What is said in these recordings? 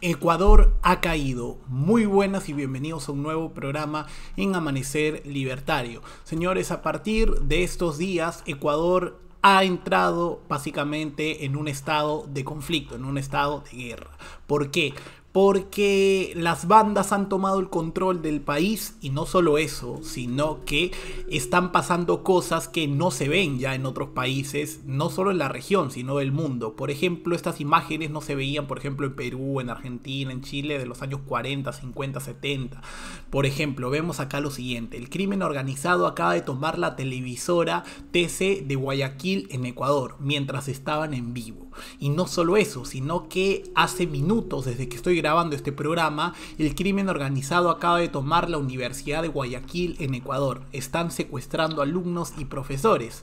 Ecuador ha caído. Muy buenas y bienvenidos a un nuevo programa en Amanecer Libertario. Señores, a partir de estos días, Ecuador ha entrado básicamente en un estado de conflicto, en un estado de guerra. ¿Por qué? porque las bandas han tomado el control del país y no solo eso, sino que están pasando cosas que no se ven ya en otros países, no solo en la región, sino del mundo. Por ejemplo, estas imágenes no se veían, por ejemplo, en Perú, en Argentina, en Chile de los años 40, 50, 70. Por ejemplo, vemos acá lo siguiente, el crimen organizado acaba de tomar la televisora TC de Guayaquil en Ecuador mientras estaban en vivo. Y no solo eso, sino que hace minutos desde que estoy grabando este programa, el crimen organizado acaba de tomar la Universidad de Guayaquil en Ecuador. Están secuestrando alumnos y profesores.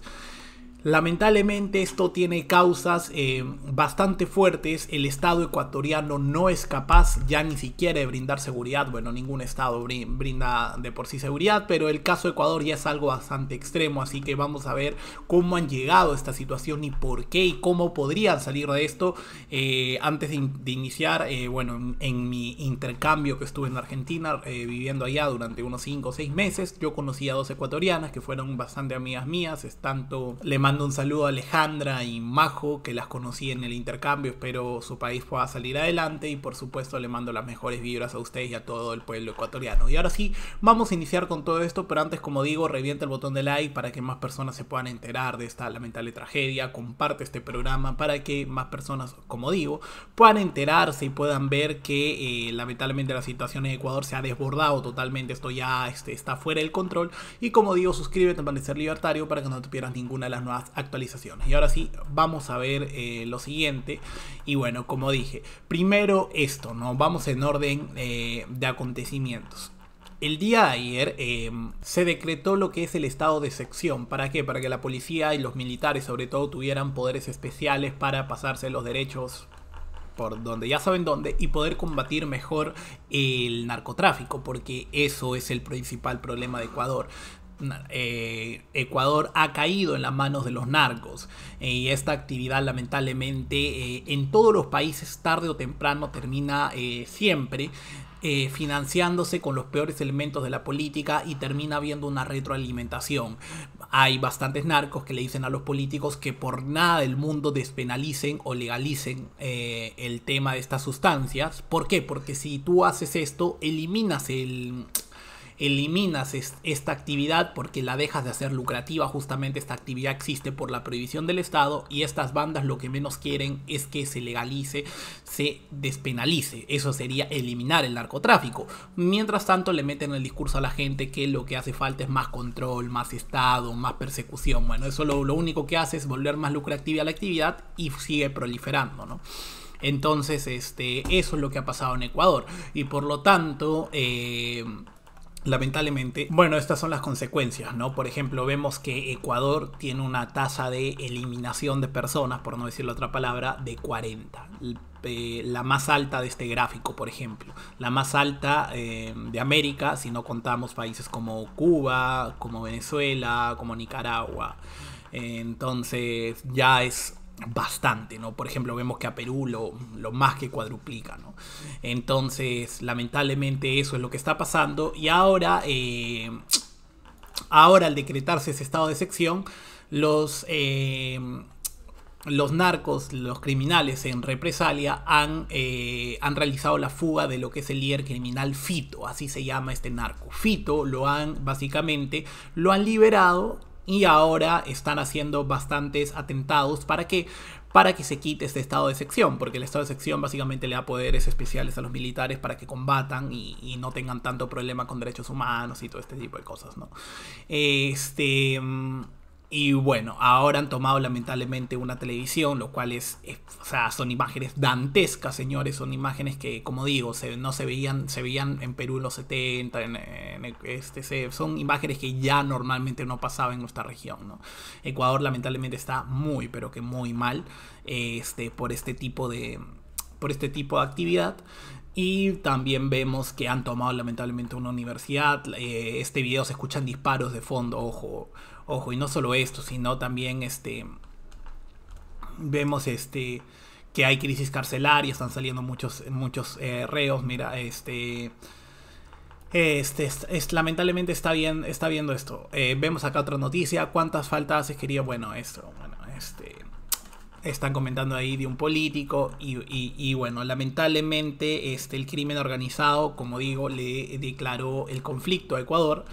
Lamentablemente esto tiene causas eh, bastante fuertes. El Estado ecuatoriano no es capaz ya ni siquiera de brindar seguridad. Bueno, ningún Estado brinda de por sí seguridad, pero el caso Ecuador ya es algo bastante extremo. Así que vamos a ver cómo han llegado a esta situación y por qué y cómo podrían salir de esto. Eh, antes de, iniciar, eh, bueno, en mi intercambio que estuve en Argentina, viviendo allá durante unos 5 o 6 meses, yo conocí a dos ecuatorianas que fueron bastante amigas mías. Es tanto le mandé un saludo a Alejandra y Majo, que las conocí en el intercambio. Espero su país pueda salir adelante y por supuesto le mando las mejores vibras a ustedes y a todo el pueblo ecuatoriano. Y ahora sí, vamos a iniciar con todo esto, pero antes, como digo, revienta el botón de like para que más personas se puedan enterar de esta lamentable tragedia. Comparte este programa para que más personas, como digo, puedan enterarse y puedan ver que eh, lamentablemente la situación en Ecuador se ha desbordado totalmente. Esto ya este, está fuera del control. Y como digo, suscríbete a ser Libertario para que no te pierdas ninguna de las nuevas actualizaciones. Y ahora sí, vamos a ver eh, lo siguiente. Y bueno, como dije, primero esto, ¿no? Vamos en orden eh, de acontecimientos. El día de ayer em, se decretó lo que es el estado de sección. ¿Para qué? Para que la policía y los militares sobre todo tuvieran poderes especiales para pasarse los derechos por donde ya saben dónde y poder combatir mejor el narcotráfico, porque eso es el principal problema de Ecuador. Eh, Ecuador ha caído en las manos de los narcos eh, y esta actividad lamentablemente eh, en todos los países tarde o temprano termina siempre financiándose con los peores elementos de la política y termina habiendo una retroalimentación. Hay bastantes narcos que le dicen a los políticos que por nada del mundo despenalicen o legalicen el tema de estas sustancias. ¿Por qué? Porque si tú haces esto, eliminas el, eliminas esta actividad porque la dejas de hacer lucrativa, justamente esta actividad existe por la prohibición del Estado y estas bandas lo que menos quieren es que se legalice, se despenalice, eso sería eliminar el narcotráfico. Mientras tanto le meten el discurso a la gente que lo que hace falta es más control, más Estado, más persecución. Bueno, eso lo, lo único que hace es volver más lucrativa la actividad y sigue proliferando, ¿no? Entonces, este, eso es lo que ha pasado en Ecuador. Y por lo tanto, eh, Lamentablemente, bueno, estas son las consecuencias, ¿no? Por ejemplo, vemos que Ecuador tiene una tasa de eliminación de personas, por no decir la otra palabra, de 40. Eh, la más alta de este gráfico, por ejemplo. La más alta eh, de América, si no contamos países como Cuba, como Venezuela, como Nicaragua. Entonces ya es bastante, ¿no? Por ejemplo, vemos que a Perú lo, lo, más que cuadruplica, ¿no? Entonces, lamentablemente eso es lo que está pasando. Y ahora, eh, ahora al decretarse ese estado de sección, los... Eh, los narcos, los criminales en represalia han, eh, han, realizado la fuga de lo que es el líder criminal Fito, así se llama este narco. Fito lo han básicamente, lo han liberado y ahora están haciendo bastantes atentados para que para que se quite este estado de sección, porque el estado de sección básicamente le da poderes especiales a los militares para que combatan y, y no tengan tanto problema con derechos humanos y todo este tipo de cosas, ¿no? Este... Mm, y bueno, ahora han tomado lamentablemente una televisión, lo cual es, o sea, son imágenes dantescas, señores, son imágenes que, como digo, no se veían, se veían en Perú en los 70, este, son imágenes que ya normalmente no pasaban en nuestra región, ¿no? Ecuador lamentablemente está muy, pero que muy mal, este, por este tipo de, por este tipo de actividad. Y también vemos que han tomado lamentablemente una universidad. Eh, este video se escuchan disparos de fondo, ojo, ojo. Y no solo esto, sino también este, vemos este, que hay crisis carcelaria, están saliendo muchos, muchos eh, reos. Mira, este... Este, es, lamentablemente está, bien, está viendo esto. Eh, vemos acá otra noticia. ¿Cuántas faltas se quería? Bueno, esto. Bueno, este están comentando ahí de un político y, bueno, lamentablemente este, el crimen organizado, como digo, le declaró el conflicto a Ecuador.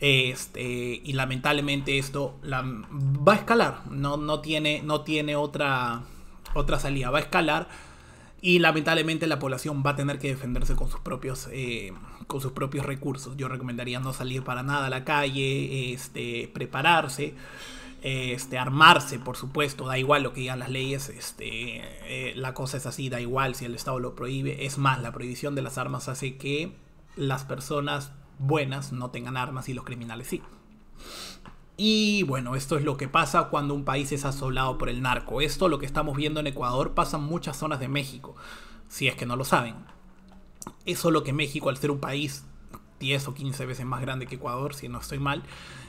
Este, y lamentablemente esto va a escalar, no, no tiene, no tiene otra, otra salida, va a escalar y lamentablemente la población va a tener que defenderse con sus propios, eh, con sus propios recursos. Yo recomendaría no salir para nada a la calle, este, prepararse este, armarse, por supuesto, da igual lo que digan las leyes, este, eh, la cosa es así, da igual si el Estado lo prohíbe. Es más, la prohibición de las armas hace que las personas buenas no tengan armas y los criminales sí. Y bueno, esto es lo que pasa cuando un país es asolado por el narco. Esto lo que estamos viendo en Ecuador pasa en muchas zonas de México, si es que no lo saben. Es lo que México, al ser un país 10 o 15 veces más grande que Ecuador, si no estoy mal,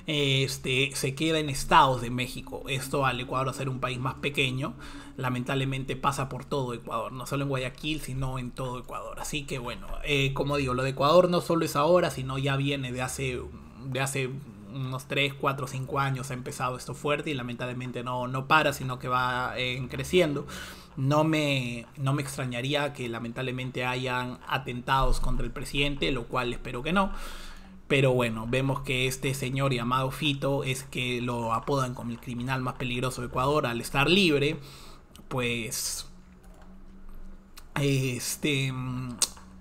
este, se queda en estados de México. Esto al Ecuador ser un país más pequeño, lamentablemente pasa por todo Ecuador, no solo en Guayaquil, sino en todo Ecuador. Así que bueno, eh, como digo, lo de Ecuador no solo es ahora, sino ya viene de hace, de hace unos 3, 4, 5 años ha empezado esto fuerte y lamentablemente no, no para, sino que va eh, creciendo. No me, no me extrañaría que lamentablemente hayan atentados contra el presidente, lo cual espero que no. Pero bueno, vemos que este señor llamado Fito es que lo apodan como el criminal más peligroso de Ecuador al estar libre. Pues. Este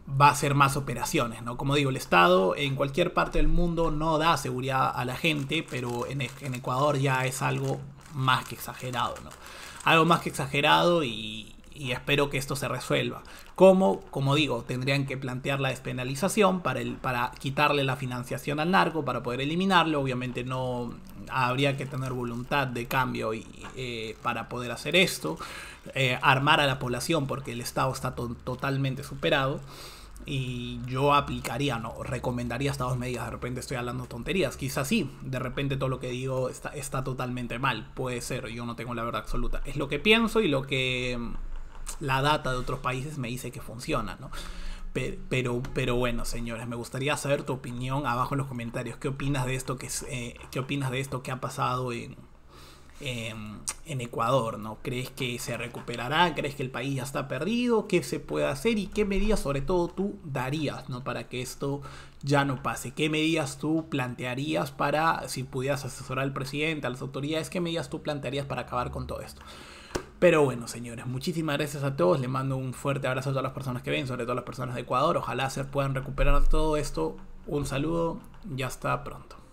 va a ser más operaciones, ¿no? Como digo, el Estado en cualquier parte del mundo no da seguridad a la gente, pero en, e-, Ecuador ya es algo más que exagerado, ¿no? Algo más que exagerado y, espero que esto se resuelva. Como, como digo, tendrían que plantear la despenalización para, el, para quitarle la financiación al narco, para poder eliminarlo. Obviamente no habría que tener voluntad de cambio y, eh, para poder hacer esto. Eh, armar a la población porque el Estado está totalmente superado. Y yo aplicaría, no, recomendaría estas dos medidas. De repente estoy hablando tonterías, quizás sí. De repente todo lo que digo está, está totalmente mal. Puede ser, yo no tengo la verdad absoluta. Es lo que pienso y lo que mm, la data de otros países me dice que funciona, ¿no? Pero, pero, bueno, señores, me gustaría saber tu opinión abajo en los comentarios. ¿Qué opinas de esto eh, ¿qué opinas de esto que ha pasado en, Em, en Ecuador, ¿no? ¿Crees que se recuperará? ¿Crees que el país ya está perdido? ¿Qué se puede hacer? ¿Y qué medidas sobre todo tú darías, ¿no? Para que esto ya no pase. ¿Qué medidas tú plantearías para, si pudieras asesorar al presidente, a las autoridades, qué medidas tú plantearías para acabar con todo esto? Pero bueno, señores, muchísimas gracias a todos. Les mando un fuerte abrazo a todas las personas que ven, sobre todo a las personas de Ecuador. Ojalá se puedan recuperar todo esto. Un saludo Ya está pronto.